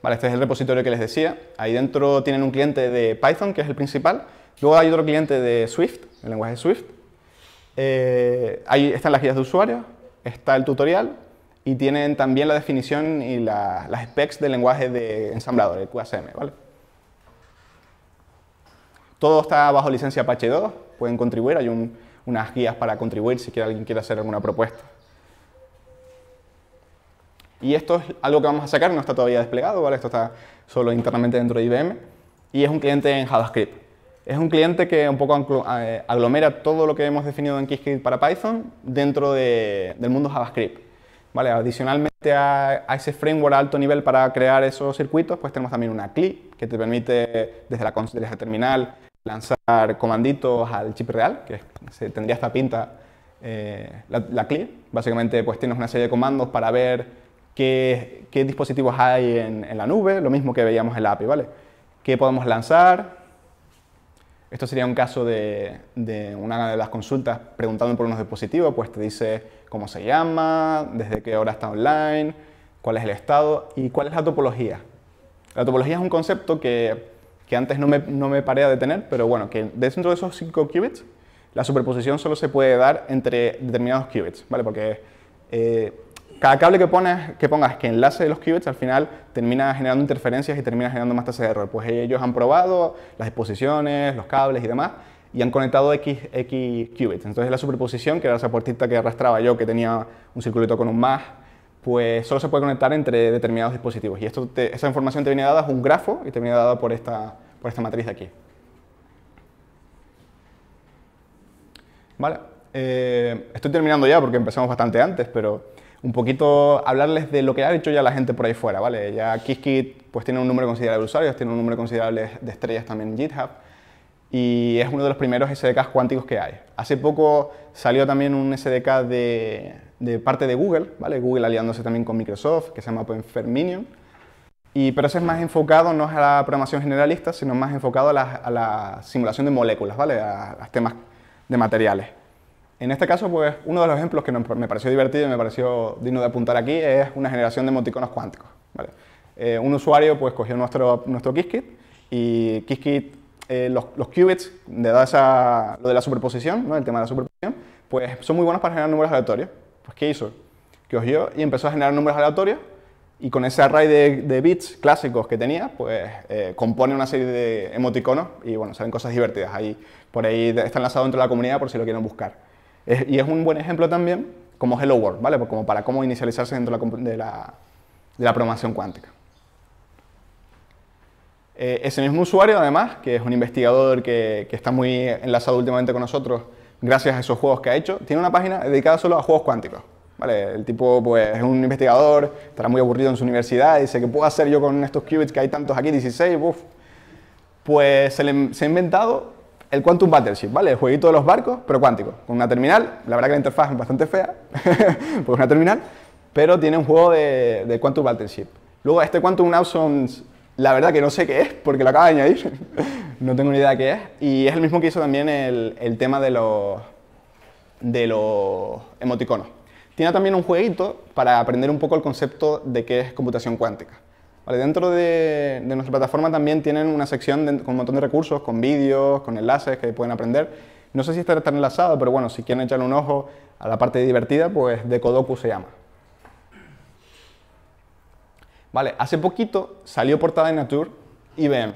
Vale, este es el repositorio que les decía. Ahí dentro tienen un cliente de Python, que es el principal. Luego hay otro cliente de Swift, el lenguaje Swift. Eh, ahí están las guías de usuario, está el tutorial, y tienen también la definición y las specs del lenguaje de ensamblador, el QSM. ¿vale? Todo está bajo licencia Apache 2, pueden contribuir, hay unas guías para contribuir si quiere, alguien quiere hacer alguna propuesta. Y esto es algo que vamos a sacar, no está todavía desplegado, esto está solo internamente dentro de IBM, y es un cliente en JavaScript. Es un cliente que un poco eh, aglomera todo lo que hemos definido en Qiskit para Python dentro del mundo JavaScript. Adicionalmente a, ese framework a alto nivel para crear esos circuitos, pues tenemos también una CLI que te permite desde la, desde terminal lanzar comanditos al chip real, que tendría esta pinta eh, la, CLI. Básicamente pues tienes una serie de comandos para ver qué, dispositivos hay en, en, la nube, lo mismo que veíamos en la API, ¿vale? ¿Qué podemos lanzar? Esto sería un caso de, una de las consultas preguntando por unos dispositivos, pues te dice cómo se llama, desde qué hora está online, cuál es el estado y cuál es la topología. La topología es un concepto que, antes no me, no paré a detener, pero bueno, que dentro de esos 5 qubits, la superposición solo se puede dar entre determinados qubits, ¿vale? Porque eh, cada cable que, pones, que pongas que enlace de los qubits al final termina generando interferencias y termina generando más tasas de error. Pues ellos han probado las exposiciones, los cables y demás y han conectado X, qubits. Entonces la superposición, que era esa puertita que arrastraba yo, que tenía un circulito con un más, pues solo se puede conectar entre determinados dispositivos. Y esto esa información te viene dada, es un grafo y te viene dada por esta, por esta matriz de aquí. Vale, eh, estoy terminando ya porque empezamos bastante antes, pero un poquito hablarles de lo que ha hecho ya la gente por ahí fuera, ¿vale? Ya Qiskit pues tiene un número considerable de usuarios, tiene un número considerable de estrellas también en GitHub y es uno de los primeros SDKs cuánticos que hay. Hace poco salió también un SDK de, parte de Google, ¿vale? Google aliándose también con Microsoft, que se llama Ferminium. Y, pero ese es más enfocado no es a la programación generalista, sino más enfocado a la, simulación de moléculas, ¿vale? A, a temas de materiales. En este caso, pues uno de los ejemplos que me pareció divertido y me pareció digno de apuntar aquí es una generación de emoticonos cuánticos. Eh, un usuario pues cogió nuestro, nuestro Qiskit y Qiskit, eh, los, los, qubits, de esa, lo de la superposición, ¿no? el tema de la superposición, pues son muy buenos para generar números aleatorios. Pues ¿qué hizo? Cogió y empezó a generar números aleatorios y con ese array de, bits clásicos que tenía, pues eh, compone una serie de emoticonos y bueno, salen cosas divertidas. Ahí, por ahí está enlazado dentro de la comunidad por si lo quieren buscar y es un buen ejemplo también como Hello World, ¿vale? Pues como para cómo inicializarse dentro de la, programación cuántica. Eh, ese mismo usuario, además, que es un investigador que, está muy enlazado últimamente con nosotros, gracias a esos juegos que ha hecho, tiene una página dedicada solo a juegos cuánticos. ¿vale? El tipo pues, es un investigador, estará muy aburrido en su universidad, y dice, ¿qué puedo hacer yo con estos qubits que hay tantos aquí, 16? uff. Pues se, se ha inventado el Quantum Battleship, ¿vale? El jueguito de los barcos, pero cuántico, con una terminal. La verdad que la interfaz es bastante fea, porque es una terminal, pero tiene un juego de, de Quantum Battleship. Luego este Quantum Nowsons, la verdad que no sé qué es, porque lo acaba de añadir, no tengo ni idea de qué es, y es el mismo que hizo también el, tema de los, de los emoticonos. Tiene también un jueguito para aprender un poco el concepto de qué es computación cuántica dentro de, nuestra plataforma también tienen una sección con un montón de recursos, con vídeos, con enlaces que pueden aprender. No sé si está tan enlazado, pero bueno, si quieren echarle un ojo a la parte divertida, pues de Kodoku se llama. Vale, hace poquito salió portada de Nature y ven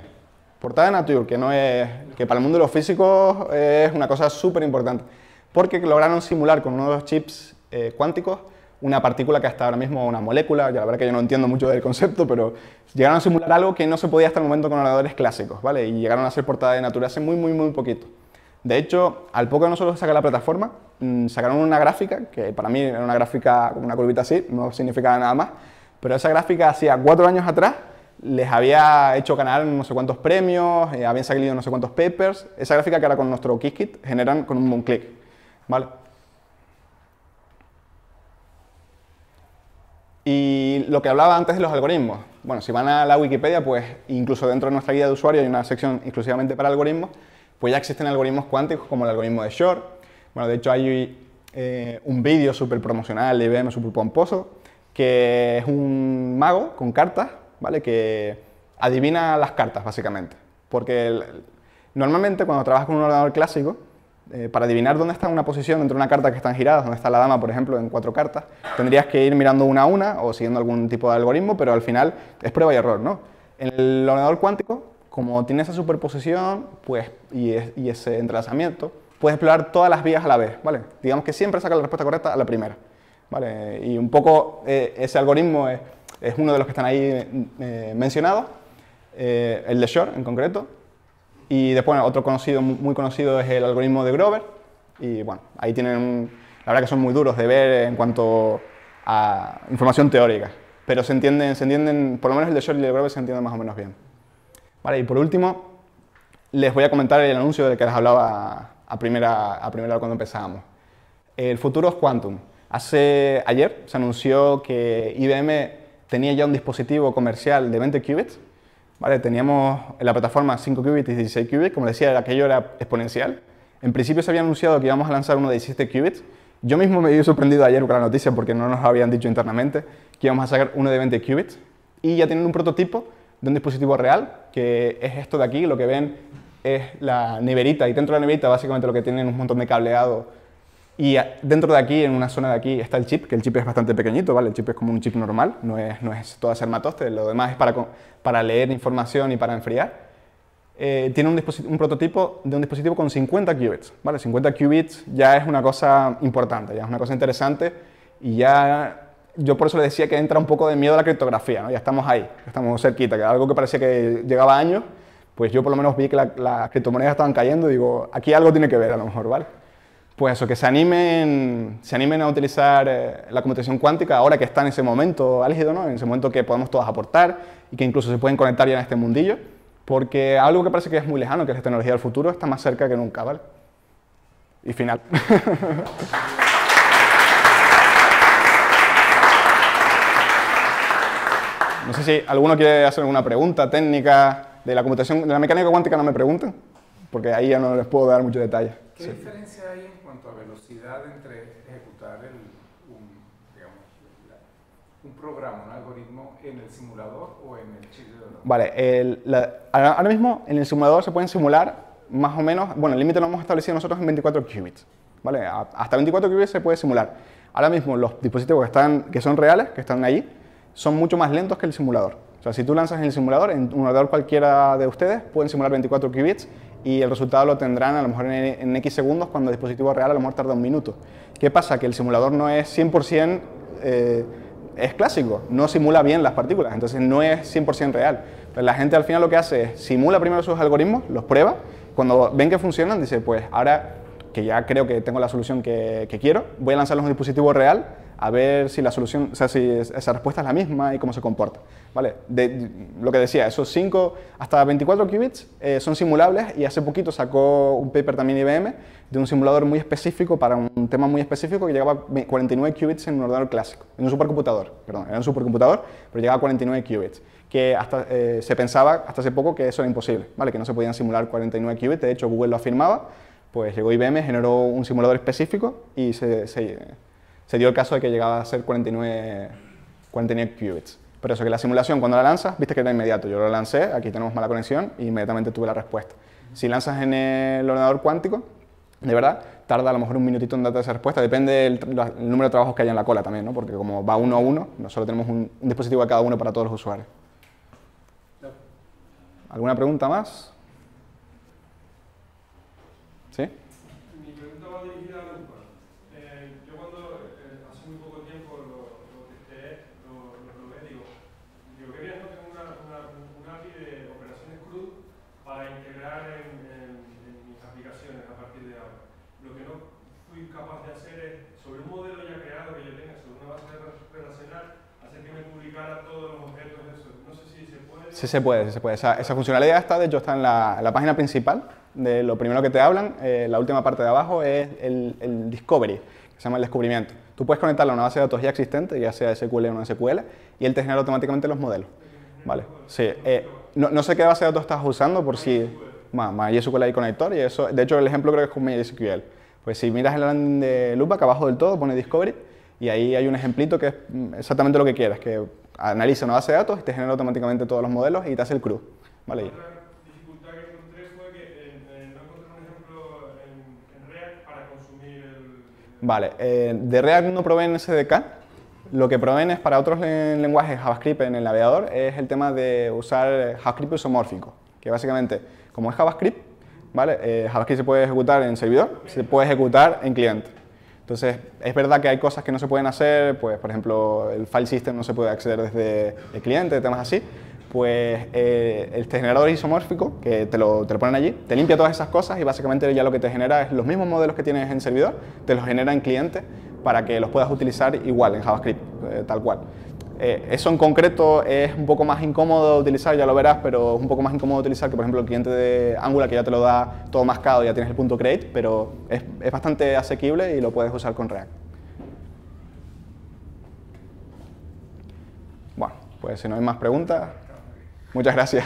Portada de Nature, que, no es, que para el mundo de los físicos es una cosa súper importante, porque lograron simular con unos chips eh, cuánticos una partícula que hasta ahora mismo una molécula, ya la verdad que yo no entiendo mucho del concepto, pero llegaron a simular algo que no se podía hasta el momento con ordenadores clásicos, ¿vale? Y llegaron a ser portada de Natura hace muy, muy, muy poquito. De hecho, al poco de nosotros sacar la plataforma, mm, sacaron una gráfica, que para mí era una gráfica como una curvita así, no significaba nada más, pero esa gráfica hacía cuatro años atrás les había hecho ganar no sé cuántos premios, eh, habían salido no sé cuántos papers. Esa gráfica que ahora con nuestro Qiskit generan con un clic, ¿vale? Y lo que hablaba antes de los algoritmos. Bueno, si van a la Wikipedia, pues incluso dentro de nuestra guía de usuario hay una sección exclusivamente para algoritmos, pues ya existen algoritmos cuánticos como el algoritmo de Shor. Bueno, de hecho hay eh, un vídeo súper promocional de IBM súper pomposo, que es un mago con cartas, ¿vale? Que adivina las cartas, básicamente. Porque normalmente cuando trabajas con un ordenador clásico, eh, para adivinar dónde está una posición entre una carta que están giradas, dónde está la dama, por ejemplo, en cuatro cartas, tendrías que ir mirando una a una o siguiendo algún tipo de algoritmo, pero al final es prueba y error, ¿no? En el ordenador cuántico, como tiene esa superposición pues, y, ese entrelazamiento, puedes explorar todas las vías a la vez, ¿vale? Digamos que siempre saca la respuesta correcta a la primera, ¿vale? Y un poco eh, ese algoritmo es, uno de los que están ahí eh, mencionados, el de Shor en concreto, y después otro conocido, muy conocido es el algoritmo de Grover. Y bueno, ahí tienen, la verdad que son muy duros de ver en cuanto a información teórica. Pero se entienden, se entienden por lo menos el de Shorty y el de Grover se entienden más o menos bien. Vale, y por último, les voy a comentar el anuncio del que les hablaba a primera, a primera hora cuando empezábamos. El futuro es Quantum. Hace ayer se anunció que IBM tenía ya un dispositivo comercial de 20 qubits ¿vale? Teníamos en la plataforma 5 qubits y 16 qubits, como decía, aquello era exponencial. En principio se había anunciado que íbamos a lanzar uno de 17 qubits. Yo mismo me ido sorprendido ayer con la noticia porque no nos habían dicho internamente que íbamos a sacar uno de 20 qubits y ya tienen un prototipo de un dispositivo real, que es esto de aquí, lo que ven es la neverita y dentro de la neverita básicamente lo que tienen es un montón de cableado y dentro de aquí, en una zona de aquí, está el chip, que el chip es bastante pequeñito, ¿vale? El chip es como un chip normal, no es, no es todo hacer matoste, lo demás es para, para leer información y para enfriar, eh, tiene un, prototipo de un dispositivo con 50 qubits. ¿vale? 50 qubits ya es una cosa importante, ya es una cosa interesante y ya yo por eso le decía que entra un poco de miedo a la criptografía, ya estamos ahí, estamos cerquita, algo que parecía que llegaba años, pues yo por lo menos vi que las criptomonedas estaban cayendo y digo, aquí algo tiene que ver a lo mejor, ¿vale? Pues eso, que se animen, se animen a utilizar eh, la computación cuántica ahora que está en ese momento álgido, ¿no? En ese momento que podemos todos aportar, y que incluso se pueden conectar ya en este mundillo, porque algo que parece que es muy lejano, que es la tecnología del futuro, está más cerca que nunca, ¿vale? Y final. No sé si alguno quiere hacer alguna pregunta técnica de la computación, de la mecánica cuántica no me pregunten, porque ahí ya no les puedo dar mucho detalle. ¿Qué diferencia hay en cuanto a velocidad entre ejecutar el un programa, un algoritmo en el simulador o en el chip de dolor? Vale, ahora mismo en el simulador se pueden simular más o menos, bueno, el límite lo hemos establecido nosotros en 24 qubits, ¿vale? Hasta 24 qubits se puede simular. Ahora mismo los dispositivos que, están, que son reales, que están allí, son mucho más lentos que el simulador. O sea, si tú lanzas en el simulador, en un ordenador cualquiera de ustedes, pueden simular 24 qubits y el resultado lo tendrán a lo mejor en, X segundos cuando el dispositivo real a lo mejor tarda un minuto. ¿Qué pasa? Que el simulador no es 100% es clásico, no simula bien las partículas, entonces no es 100% real. Pero la gente al final lo que hace es simula primero sus algoritmos, los prueba, cuando ven que funcionan, dice, pues ahora que ya creo que tengo la solución que, quiero, voy a lanzarlos en un dispositivo real a ver si la solución, o sea, si esa respuesta es la misma y cómo se comporta. ¿Vale? De, lo que decía, esos 5 hasta 24 qubits eh, son simulables y hace poquito sacó un paper también IBM de un simulador muy específico para un tema muy específico que llegaba a 49 qubits en un ordenador clásico, en un supercomputador, perdón, era un supercomputador, pero llegaba a 49 qubits que hasta, eh, se pensaba hasta hace poco que eso era imposible, ¿vale? que no se podían simular 49 qubits, de hecho Google lo afirmaba, pues llegó IBM, generó un simulador específico y se, se se dio el caso de que llegaba a ser 49, qubits. Pero eso que la simulación, cuando la lanzas, viste que era inmediato. Yo lo lancé, aquí tenemos mala conexión, y inmediatamente tuve la respuesta. Si lanzas en el ordenador cuántico, de verdad, tarda a lo mejor un minutito en darte esa respuesta, depende del número de trabajos que haya en la cola también, ¿no? porque como va uno a uno, nosotros tenemos un, dispositivo a cada uno para todos los usuarios. ¿Alguna pregunta más? ¿Sí? Sí se puede, sí se puede. Esa, funcionalidad está, de hecho, está en la, página principal. De lo primero que te hablan, eh, la última parte de abajo es el, discovery, que se llama el descubrimiento. Tú puedes conectarlo a una base de datos ya existente, ya sea SQL o una SQL, y él te genera automáticamente los modelos. Vale, sí. Eh, no, no, sé qué base de datos estás usando por si... MySQL hay conector y eso... De hecho, el ejemplo creo que es con MySQL. Pues si miras el landing de Loopback, abajo del todo pone Discovery y ahí hay un ejemplito que es mm, exactamente lo que quieras que analiza una base de datos y te genera automáticamente todos los modelos y te hace el CRUD. ¿Vale? Otra dificultad que encontré fue que eh, eh, no encontré un ejemplo en, React para consumir el... Vale, eh, de React no proveen SDK. Lo que proveen es para otros lenguajes JavaScript en el navegador es el tema de usar JavaScript isomórfico, que básicamente, como es JavaScript, ¿vale? JavaScript se puede ejecutar en servidor, se puede ejecutar en cliente. Entonces, es verdad que hay cosas que no se pueden hacer, pues por ejemplo, el file system no se puede acceder desde el cliente, temas así, pues este el generador isomórfico, que te lo, te ponen allí, te limpia todas esas cosas y básicamente ya lo que te genera es los mismos modelos que tienes en servidor, te los genera en cliente para que los puedas utilizar igual en JavaScript, eh, tal cual. Eh, eso en concreto es un poco más incómodo de utilizar, ya lo verás, pero es un poco más incómodo de utilizar que, por ejemplo, el cliente de Angular, que ya te lo da todo mascado, ya tienes el punto create, pero es, es bastante asequible y lo puedes usar con React. Bueno, pues si no hay más preguntas, muchas gracias.